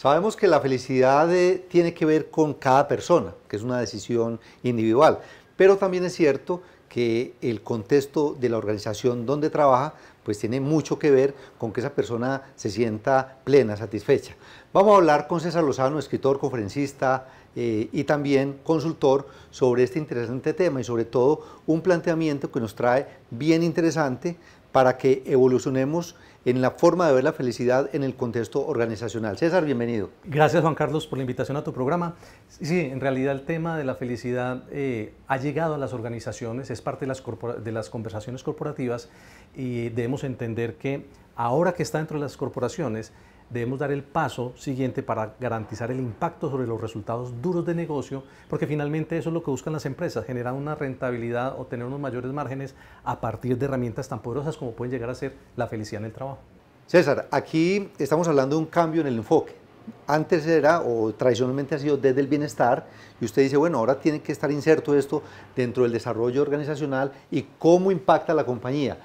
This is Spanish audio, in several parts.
Sabemos que la felicidad eh, tiene que ver con cada persona, que es una decisión individual, pero también es cierto que el contexto de la organización donde trabaja pues tiene mucho que ver con que esa persona se sienta plena, satisfecha. Vamos a hablar con César Lozano, escritor, conferencista eh, y también consultor sobre este interesante tema y sobre todo un planteamiento que nos trae bien interesante para que evolucionemos en la forma de ver la felicidad en el contexto organizacional. César, bienvenido. Gracias Juan Carlos por la invitación a tu programa. Sí, en realidad el tema de la felicidad eh, ha llegado a las organizaciones, es parte de las, de las conversaciones corporativas y debemos entender que ahora que está dentro de las corporaciones, debemos dar el paso siguiente para garantizar el impacto sobre los resultados duros de negocio, porque finalmente eso es lo que buscan las empresas, generar una rentabilidad o tener unos mayores márgenes a partir de herramientas tan poderosas como pueden llegar a ser la felicidad en el trabajo. César, aquí estamos hablando de un cambio en el enfoque. Antes era o tradicionalmente ha sido desde el bienestar y usted dice, bueno, ahora tiene que estar inserto esto dentro del desarrollo organizacional y cómo impacta la compañía.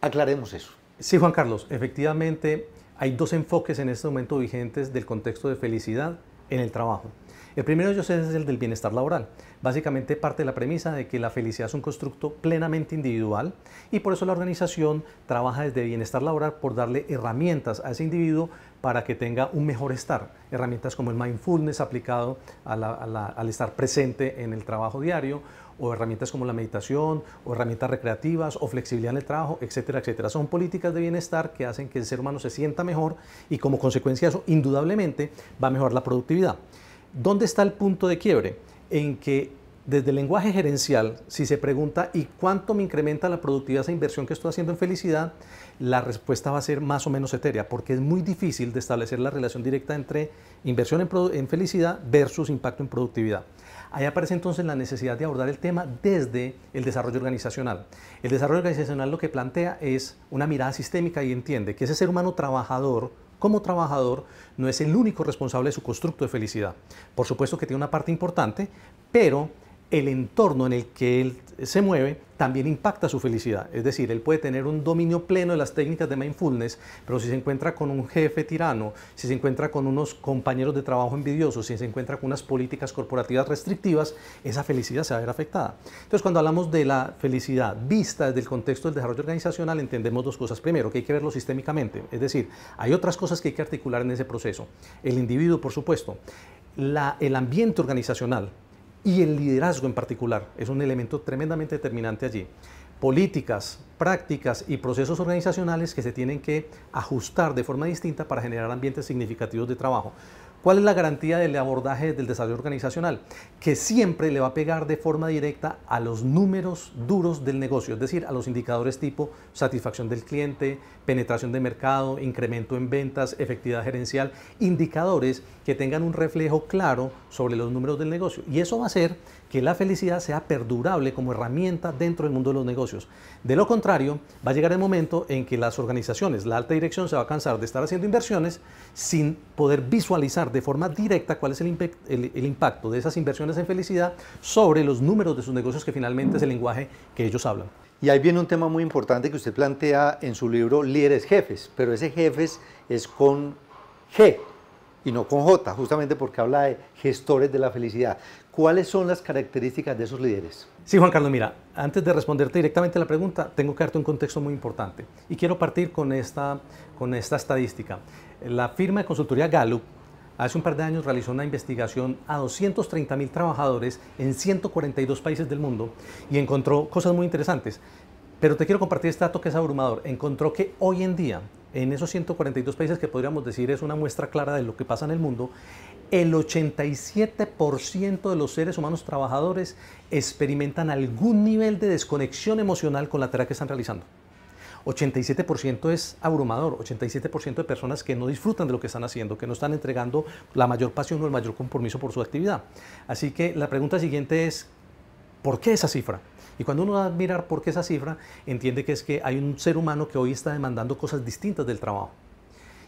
Aclaremos eso. Sí, Juan Carlos, efectivamente hay dos enfoques en este momento vigentes del contexto de felicidad en el trabajo. El primero de ellos es el del bienestar laboral. Básicamente parte de la premisa de que la felicidad es un constructo plenamente individual y por eso la organización trabaja desde bienestar laboral por darle herramientas a ese individuo para que tenga un mejor estar. Herramientas como el mindfulness aplicado al estar presente en el trabajo diario, o herramientas como la meditación, o herramientas recreativas, o flexibilidad en el trabajo, etcétera, etcétera. Son políticas de bienestar que hacen que el ser humano se sienta mejor y como consecuencia de eso, indudablemente, va a mejorar la productividad. ¿Dónde está el punto de quiebre? En que desde el lenguaje gerencial, si se pregunta ¿y cuánto me incrementa la productividad esa inversión que estoy haciendo en felicidad? La respuesta va a ser más o menos etérea, porque es muy difícil de establecer la relación directa entre inversión en, en felicidad versus impacto en productividad. Ahí aparece entonces la necesidad de abordar el tema desde el desarrollo organizacional. El desarrollo organizacional lo que plantea es una mirada sistémica y entiende que ese ser humano trabajador, como trabajador, no es el único responsable de su constructo de felicidad. Por supuesto que tiene una parte importante, pero el entorno en el que él se mueve también impacta su felicidad. Es decir, él puede tener un dominio pleno de las técnicas de mindfulness, pero si se encuentra con un jefe tirano, si se encuentra con unos compañeros de trabajo envidiosos, si se encuentra con unas políticas corporativas restrictivas, esa felicidad se va a ver afectada. Entonces, cuando hablamos de la felicidad vista desde el contexto del desarrollo organizacional, entendemos dos cosas. Primero, que hay que verlo sistémicamente, es decir, hay otras cosas que hay que articular en ese proceso. El individuo, por supuesto, el ambiente organizacional, y el liderazgo en particular es un elemento tremendamente determinante allí. Políticas, prácticas y procesos organizacionales que se tienen que ajustar de forma distinta para generar ambientes significativos de trabajo. ¿Cuál es la garantía del abordaje del desarrollo organizacional? Que siempre le va a pegar de forma directa a los números duros del negocio, es decir, a los indicadores tipo satisfacción del cliente, penetración de mercado, incremento en ventas, efectividad gerencial, indicadores que tengan un reflejo claro sobre los números del negocio. Y eso va a ser que la felicidad sea perdurable como herramienta dentro del mundo de los negocios. De lo contrario, va a llegar el momento en que las organizaciones, la alta dirección se va a cansar de estar haciendo inversiones sin poder visualizar de forma directa cuál es el, impacto de esas inversiones en felicidad sobre los números de sus negocios, que finalmente es el lenguaje que ellos hablan. Y ahí viene un tema muy importante que usted plantea en su libro Líderes Jefes, pero ese jefes es con G, y no con J, justamente porque habla de gestores de la felicidad. ¿Cuáles son las características de esos líderes? Sí, Juan Carlos, mira, antes de responderte directamente a la pregunta, tengo que darte un contexto muy importante y quiero partir con esta, con esta estadística. La firma de consultoría Gallup hace un par de años realizó una investigación a 230 mil trabajadores en 142 países del mundo y encontró cosas muy interesantes. Pero te quiero compartir este dato que es abrumador. Encontró que hoy en día en esos 142 países que podríamos decir es una muestra clara de lo que pasa en el mundo, el 87% de los seres humanos trabajadores experimentan algún nivel de desconexión emocional con la tarea que están realizando. 87% es abrumador, 87% de personas que no disfrutan de lo que están haciendo, que no están entregando la mayor pasión o el mayor compromiso por su actividad. Así que la pregunta siguiente es, ¿Por qué esa cifra? Y cuando uno va a mirar por qué esa cifra, entiende que es que hay un ser humano que hoy está demandando cosas distintas del trabajo.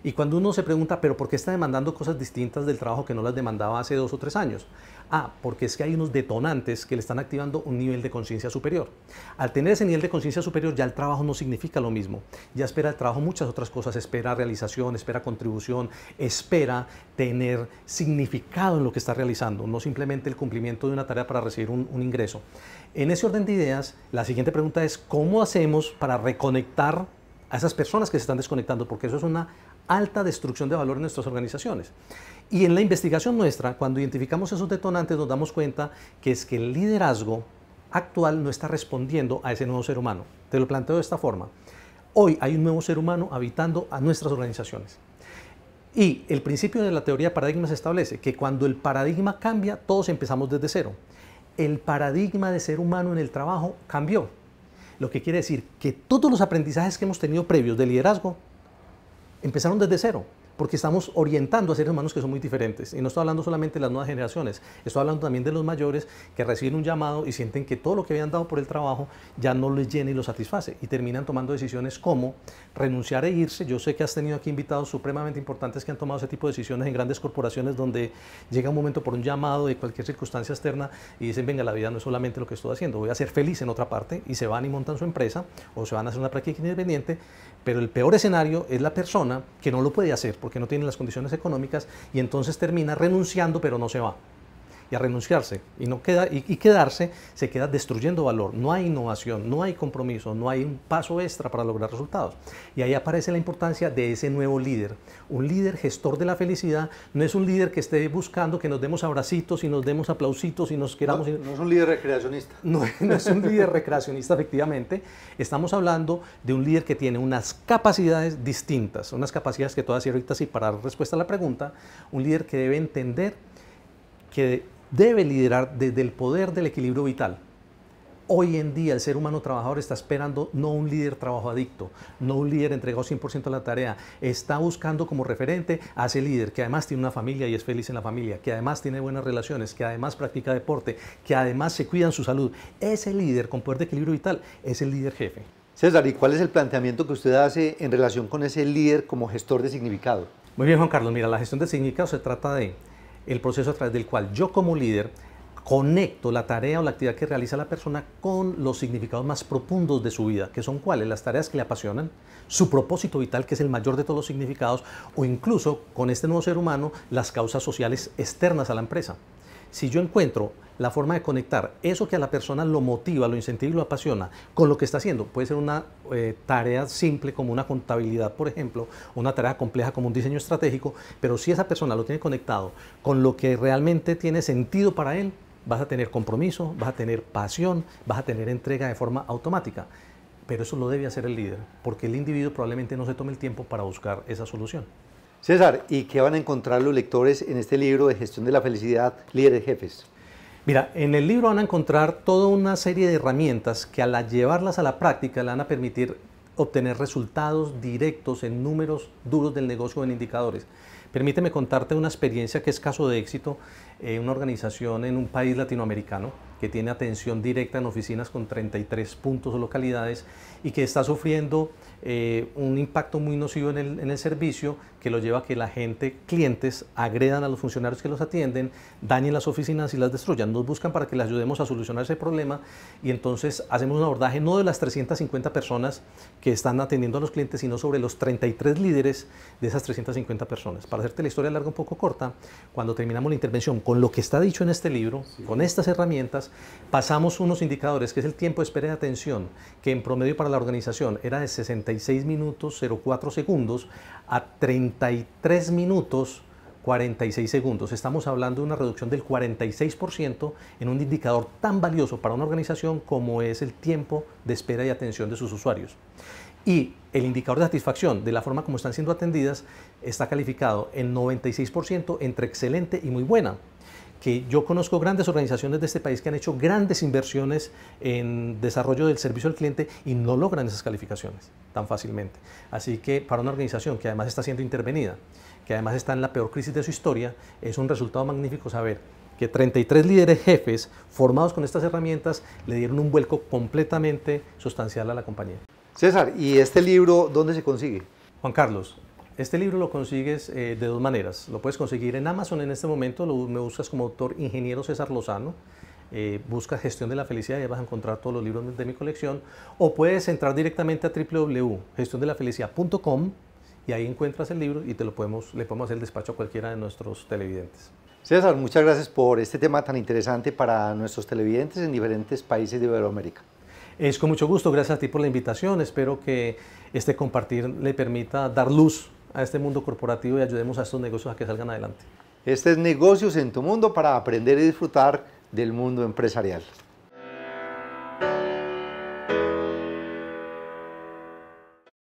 Y cuando uno se pregunta, pero ¿por qué está demandando cosas distintas del trabajo que no las demandaba hace dos o tres años? Ah, porque es que hay unos detonantes que le están activando un nivel de conciencia superior. Al tener ese nivel de conciencia superior ya el trabajo no significa lo mismo. Ya espera el trabajo muchas otras cosas, espera realización, espera contribución, espera tener significado en lo que está realizando, no simplemente el cumplimiento de una tarea para recibir un, ingreso. En ese orden de ideas, la siguiente pregunta es, ¿cómo hacemos para reconectar a esas personas que se están desconectando? Porque eso es una alta destrucción de valor en nuestras organizaciones. Y en la investigación nuestra, cuando identificamos esos detonantes, nos damos cuenta que es que el liderazgo actual no está respondiendo a ese nuevo ser humano. Te lo planteo de esta forma. Hoy hay un nuevo ser humano habitando a nuestras organizaciones. Y el principio de la teoría de paradigmas establece que cuando el paradigma cambia, todos empezamos desde cero. El paradigma de ser humano en el trabajo cambió. Lo que quiere decir que todos los aprendizajes que hemos tenido previos de liderazgo empezaron desde cero, porque estamos orientando a seres humanos que son muy diferentes. Y no estoy hablando solamente de las nuevas generaciones, estoy hablando también de los mayores que reciben un llamado y sienten que todo lo que habían dado por el trabajo ya no les llena y los satisface. Y terminan tomando decisiones como renunciar e irse. Yo sé que has tenido aquí invitados supremamente importantes que han tomado ese tipo de decisiones en grandes corporaciones donde llega un momento por un llamado de cualquier circunstancia externa y dicen, venga, la vida no es solamente lo que estoy haciendo, voy a ser feliz en otra parte y se van y montan su empresa o se van a hacer una práctica independiente pero el peor escenario es la persona que no lo puede hacer porque no tiene las condiciones económicas y entonces termina renunciando pero no se va y a renunciarse y, no queda, y, quedarse, se queda destruyendo valor. No hay innovación, no hay compromiso, no hay un paso extra para lograr resultados. Y ahí aparece la importancia de ese nuevo líder. Un líder gestor de la felicidad no es un líder que esté buscando que nos demos abracitos y nos demos aplausitos y nos queramos. No, no es un líder recreacionista. No, no es un líder recreacionista, efectivamente. Estamos hablando de un líder que tiene unas capacidades distintas, unas capacidades que todas y ahorita sí para dar respuesta a la pregunta, un líder que debe entender que debe liderar desde el poder del equilibrio vital. Hoy en día el ser humano trabajador está esperando no un líder trabajo adicto, no un líder entregado 100% a la tarea, está buscando como referente a ese líder que además tiene una familia y es feliz en la familia, que además tiene buenas relaciones, que además practica deporte, que además se cuida en su salud. Ese líder con poder de equilibrio vital es el líder jefe. César, ¿y cuál es el planteamiento que usted hace en relación con ese líder como gestor de significado? Muy bien, Juan Carlos. Mira, la gestión de significado se trata de el proceso a través del cual yo como líder conecto la tarea o la actividad que realiza la persona con los significados más profundos de su vida, que son cuáles, las tareas que le apasionan, su propósito vital, que es el mayor de todos los significados, o incluso con este nuevo ser humano, las causas sociales externas a la empresa. Si yo encuentro la forma de conectar eso que a la persona lo motiva, lo incentiva y lo apasiona con lo que está haciendo. Puede ser una eh, tarea simple como una contabilidad, por ejemplo, una tarea compleja como un diseño estratégico, pero si esa persona lo tiene conectado con lo que realmente tiene sentido para él, vas a tener compromiso, vas a tener pasión, vas a tener entrega de forma automática. Pero eso lo debe hacer el líder, porque el individuo probablemente no se tome el tiempo para buscar esa solución. César, ¿y qué van a encontrar los lectores en este libro de gestión de la felicidad, líderes jefes? Mira, en el libro van a encontrar toda una serie de herramientas que al llevarlas a la práctica le van a permitir obtener resultados directos en números duros del negocio en indicadores. Permíteme contarte una experiencia que es caso de éxito eh, una organización en un país latinoamericano que tiene atención directa en oficinas con 33 puntos o localidades y que está sufriendo eh, un impacto muy nocivo en el, en el, servicio que lo lleva a que la gente, clientes, agredan a los funcionarios que los atienden, dañen las oficinas y las destruyan. Nos buscan para que les ayudemos a solucionar ese problema y entonces hacemos un abordaje no de las 350 personas que están atendiendo a los clientes, sino sobre los 33 líderes de esas 350 personas. Para hacerte la historia larga un poco corta, cuando terminamos la intervención con lo que está dicho en este libro, con estas herramientas, pasamos unos indicadores, que es el tiempo de espera y atención, que en promedio para la organización era de 66 minutos 04 segundos a 33 minutos 46 segundos. Estamos hablando de una reducción del 46% en un indicador tan valioso para una organización como es el tiempo de espera y atención de sus usuarios. Y el indicador de satisfacción de la forma como están siendo atendidas está calificado en 96% entre excelente y muy buena que yo conozco grandes organizaciones de este país que han hecho grandes inversiones en desarrollo del servicio al cliente y no logran esas calificaciones tan fácilmente. Así que para una organización que además está siendo intervenida, que además está en la peor crisis de su historia, es un resultado magnífico saber que 33 líderes jefes formados con estas herramientas le dieron un vuelco completamente sustancial a la compañía. César, ¿y este libro dónde se consigue? Juan Carlos, este libro lo consigues eh, de dos maneras. Lo puedes conseguir en Amazon en este momento, lo, me buscas como autor ingeniero César Lozano. Eh, busca buscas gestión de la felicidad y vas a encontrar todos los libros de mi colección. O puedes entrar directamente a www.gestiondelafelicidad.com y ahí encuentras el libro y te lo podemos, le podemos hacer el despacho a cualquiera de nuestros televidentes. César, muchas gracias por este tema tan interesante para nuestros televidentes en diferentes países de Iberoamérica. Es con mucho gusto, gracias a ti por la invitación. Espero que este compartir le permita dar luz a este mundo corporativo y ayudemos a estos negocios a que salgan adelante. Este es Negocios en tu Mundo para aprender y disfrutar del mundo empresarial.